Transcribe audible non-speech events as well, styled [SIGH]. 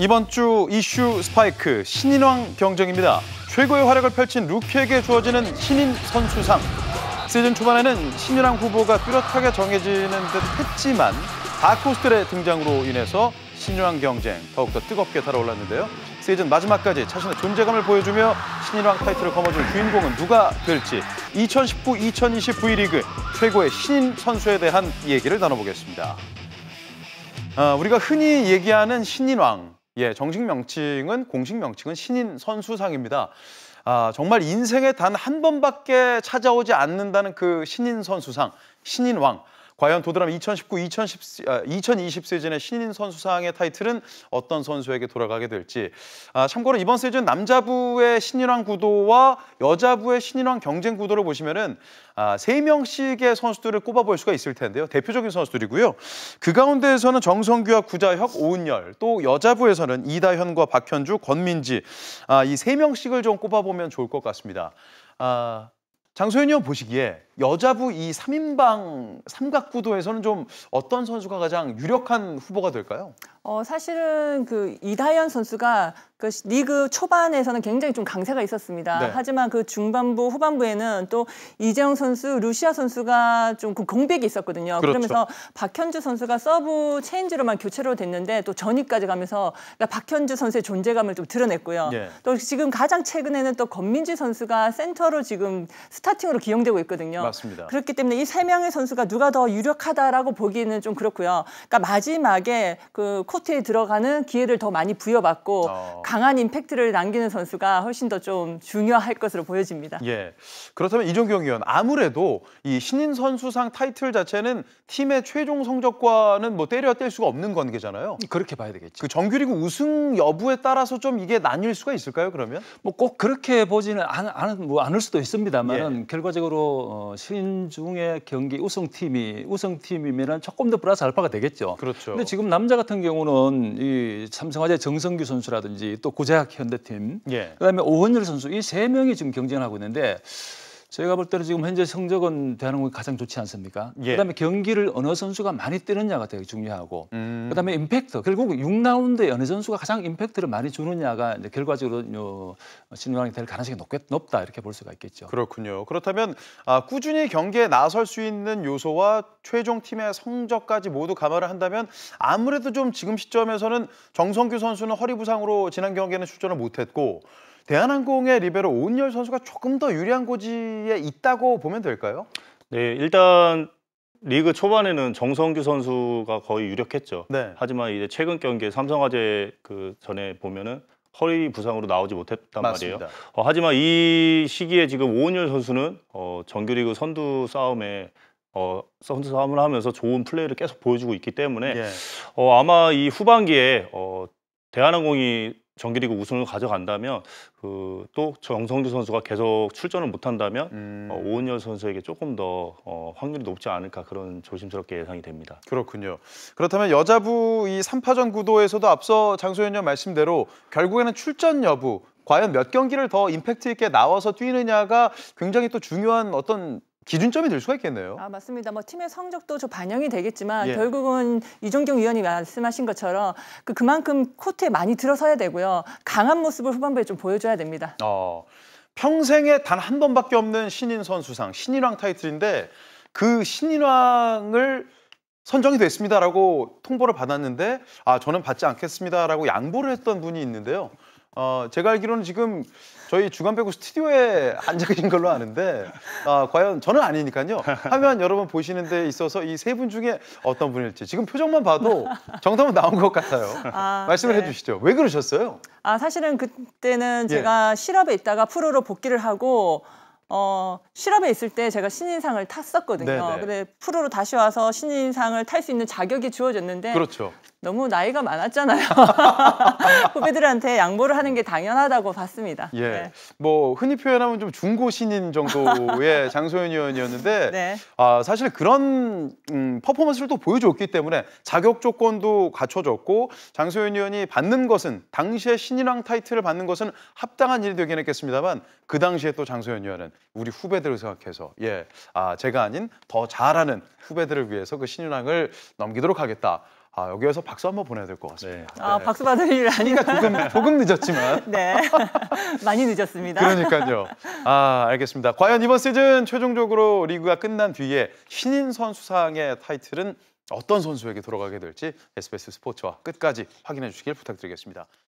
이번 주 이슈 스파이크 신인왕 경쟁입니다. 최고의 활약을 펼친 루키에게 주어지는 신인 선수상. 시즌 초반에는 신인왕 후보가 뚜렷하게 정해지는 듯 했지만 다크호스텔의 등장으로 인해서 신인왕 경쟁 더욱더 뜨겁게 달아올랐는데요. 시즌 마지막까지 자신의 존재감을 보여주며 신인왕 타이틀을 거머쥘 주인공은 누가 될지 2019-2020 V리그 최고의 신인 선수에 대한 얘기를 나눠보겠습니다. 어, 우리가 흔히 얘기하는 신인왕 예, 정식 명칭은 공식 명칭은 신인 선수상입니다. 아, 정말 인생에 단 한 번밖에 찾아오지 않는다는 그 신인 선수상, 신인 왕. 과연 도드람 2019, 2010, 2020 시즌의 신인 선수상의 타이틀은 어떤 선수에게 돌아가게 될지. 아, 참고로 이번 시즌 남자부의 신인왕 구도와 여자부의 신인왕 경쟁 구도를 보시면은 아, 명씩의 선수들을 꼽아볼 수가 있을 텐데요. 대표적인 선수들이고요. 그 가운데에서는 정성규와 구자혁, 오은열, 또 여자부에서는 이다현과 박현주, 권민지 아, 이세명씩을좀 꼽아보면 좋을 것 같습니다. 아, 장소연이 형 보시기에 여자부 이 3인방 삼각구도에서는 좀 어떤 선수가 가장 유력한 후보가 될까요? 어, 사실은 그 이다현 선수가 그 리그 초반에서는 굉장히 좀 강세가 있었습니다. 네. 하지만 그 중반부, 후반부에는 또 이재영 선수, 루시아 선수가 좀그 공백이 있었거든요. 그렇죠. 그러면서 박현주 선수가 서브 체인지로만 교체로 됐는데 또 전위까지 가면서 그러니까 박현주 선수의 존재감을 좀 드러냈고요. 네. 또 지금 가장 최근에는 또 권민지 선수가 센터로 지금 스타팅으로 기용되고 있거든요. 맞습니다. 그렇기 때문에 이 세 명의 선수가 누가 더 유력하다라고 보기는 좀 그렇고요. 그러니까 마지막에 그 코트에 들어가는 기회를 더 많이 부여받고 어. 강한 임팩트를 남기는 선수가 훨씬 더 좀 중요할 것으로 보여집니다. 예. 그렇다면 이종경 위원 아무래도 이 신인 선수상 타이틀 자체는 팀의 최종 성적과는 뭐 때려 야뗄 수가 없는 관계잖아요. 음, 그렇게 봐야 되겠죠. 그 정규리그 우승 여부에 따라서 좀 이게 나뉠 수가 있을까요? 그러면? 뭐 꼭 그렇게 보지는 않, 않, 뭐을 수도 있습니다만 예. 결과적으로 어, 신중의 경기 우승팀이 우승팀이면 조금 더 플러스 알파가 되겠죠. 그렇죠. 근데 지금 남자 같은 경우는 이 삼성화재 정성규 선수라든지 또 고재학 현대팀, 예. 그다음에 오원열 선수 이 세 명이 지금 경쟁하고 있는데 저희가 볼 때는 지금 현재 성적은 대한민국이 가장 좋지 않습니까? 예. 그다음에 경기를 어느 선수가 많이 뛰느냐가 되게 중요하고 음. 그다음에 임팩트 결국 6라운드에 어느 선수가 가장 임팩트를 많이 주느냐가 이제 결과적으로 진왕이 될 가능성이 높겠, 높다 이렇게 볼 수가 있겠죠. 그렇군요. 그렇다면 아, 꾸준히 경기에 나설 수 있는 요소와 최종 팀의 성적까지 모두 감안을 한다면 아무래도 좀 지금 시점에서는 정성규 선수는 허리 부상으로 지난 경기에는 출전을 못했고 대한항공의 리베로 오은열 선수가 조금 더 유리한 고지에 있다고 보면 될까요? 네, 일단 리그 초반에는 정성규 선수가 거의 유력했죠. 네. 하지만 이제 최근 경기에 삼성화재 그 전에 보면은 허리 부상으로 나오지 못했단 맞습니다. 말이에요. 어, 하지만 이 시기에 지금 오은열 선수는 어, 정규리그 선두 싸움에 어, 선두 싸움을 하면서 좋은 플레이를 계속 보여주고 있기 때문에 예. 어, 아마 이 후반기에 어, 대한항공이 정규리그 우승을 가져간다면 그 또 정성주 선수가 계속 출전을 못한다면 음. 어, 오은열 선수에게 조금 더 어, 확률이 높지 않을까 그런 조심스럽게 예상이 됩니다. 그렇군요. 그렇다면 여자부 이 3파전 구도에서도 앞서 장소연님 말씀대로 결국에는 출전 여부 과연 몇 경기를 더 임팩트 있게 나와서 뛰느냐가 굉장히 또 중요한 어떤 기준점이 될 수가 있겠네요. 아 맞습니다. 뭐 팀의 성적도 좀 반영이 되겠지만 예. 결국은 이종경 위원이 말씀하신 것처럼 그 그만큼 코트에 많이 들어서야 되고요. 강한 모습을 후반부에 좀 보여줘야 됩니다. 어, 평생에 단 한 번밖에 없는 신인 선수상 신인왕 타이틀인데 그 신인왕을 선정이 됐습니다라고 통보를 받았는데 아 저는 받지 않겠습니다라고 양보를 했던 분이 있는데요. 어, 제가 알기로는 지금 저희 주간 배구 스튜디오에 앉아 계신 걸로 아는데 아, 과연 저는 아니니까요. 하면 여러분 보시는 데 있어서 이 세 분 중에 어떤 분일지 지금 표정만 봐도 정답은 나온 것 같아요. 아, 말씀을 네. 해주시죠. 왜 그러셨어요? 아 사실은 그때는 예. 제가 예. 실업에 있다가 프로로 복귀를 하고 어, 실업에 있을 때 제가 신인상을 탔었거든요. 네네. 네. 근데 프로로 다시 와서 신인상을 탈 수 있는 자격이 주어졌는데 그렇죠. 너무 나이가 많았잖아요. [LAUGHS] 후배들한테 양보를 하는 게 당연하다고 봤습니다. 예. 네. 뭐 흔히 표현하면 좀 중고 신인 정도의 [LAUGHS] 장소연 의원이었는데 네. 아, 사실 그런 음, 퍼포먼스를 또 보여줬기 때문에 자격 조건도 갖춰졌고 장소연 의원이 받는 것은 당시에 신인왕 타이틀을 받는 것은 합당한 일이 되긴 했겠습니다만 그 당시에 또 장소연 의원은 우리 후배들을 생각해서 예, 아 제가 아닌 더 잘하는 후배들을 위해서 그 신윤왕을 넘기도록 하겠다. 아, 여기에서 박수 한번 보내야 될 것 같습니다. 네. 아, 네. 아, 박수 받을 일 아니니까 조금, 조금 늦었지만. [LAUGHS] 네. [LAUGHS] 많이 늦었습니다. 그러니까요. 아, 알겠습니다. 과연 이번 시즌 최종적으로 리그가 끝난 뒤에 신인 선수상의 타이틀은 어떤 선수에게 돌아가게 될지 SBS 스포츠와 끝까지 확인해 주시길 부탁드리겠습니다.